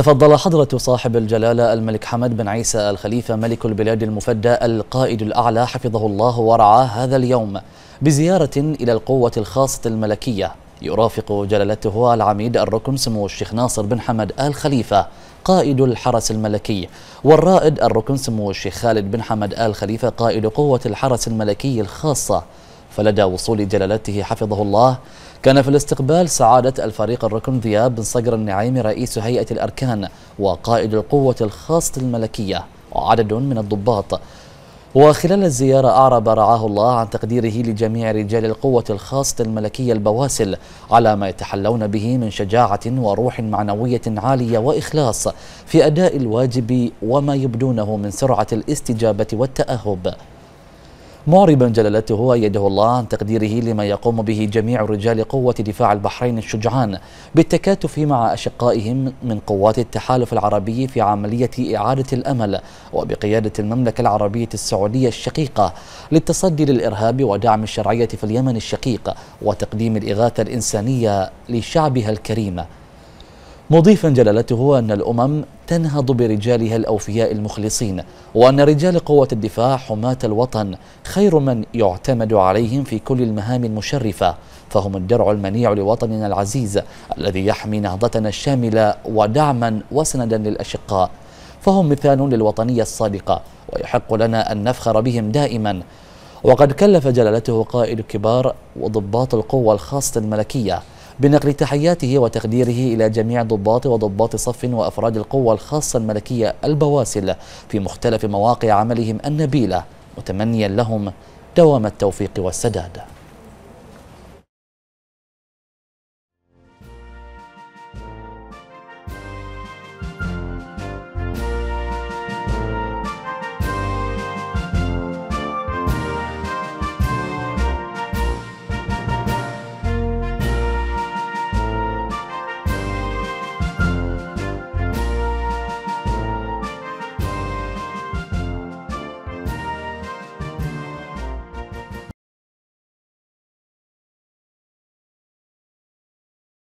تفضل حضرة صاحب الجلالة الملك حمد بن عيسى الخليفة ملك البلاد المفدى القائد الأعلى حفظه الله ورعاه هذا اليوم بزيارة إلى القوة الخاصة الملكية يرافق جلالته العميد الركن سمو الشيخ ناصر بن حمد آل خليفة قائد الحرس الملكي والرائد الركن سمو الشيخ خالد بن حمد آل خليفة قائد قوة الحرس الملكي الخاصة فلدى وصول جلالته حفظه الله كان في الاستقبال سعادة الفريق الركن ذياب بن صقر النعيمي رئيس هيئة الأركان وقائد القوة الخاصة الملكية وعدد من الضباط وخلال الزيارة أعرب رعاه الله عن تقديره لجميع رجال القوة الخاصة الملكية البواسل على ما يتحلون به من شجاعة وروح معنوية عالية وإخلاص في أداء الواجب وما يبدونه من سرعة الاستجابة والتأهب معربا جلالته ويده الله عن تقديره لما يقوم به جميع رجال قوة دفاع البحرين الشجعان بالتكاتف مع أشقائهم من قوات التحالف العربي في عملية إعادة الأمل وبقيادة المملكة العربية السعودية الشقيقة للتصدي للإرهاب ودعم الشرعية في اليمن الشقيق وتقديم الإغاثة الإنسانية لشعبها الكريم مضيفا جلالته أن الأمم تنهض برجالها الأوفياء المخلصين وأن رجال قوة الدفاع حماة الوطن خير من يعتمد عليهم في كل المهام المشرفة فهم الدرع المنيع لوطننا العزيز الذي يحمي نهضتنا الشاملة ودعما وسندا للأشقاء فهم مثال للوطنية الصادقة ويحق لنا أن نفخر بهم دائما وقد كلف جلالته قائد كبار وضباط القوة الخاصة الملكية بنقل تحياته وتقديره إلى جميع ضباط وضباط صف وأفراد القوة الخاصة الملكية البواسل في مختلف مواقع عملهم النبيلة متمنيا لهم دوام التوفيق والسداد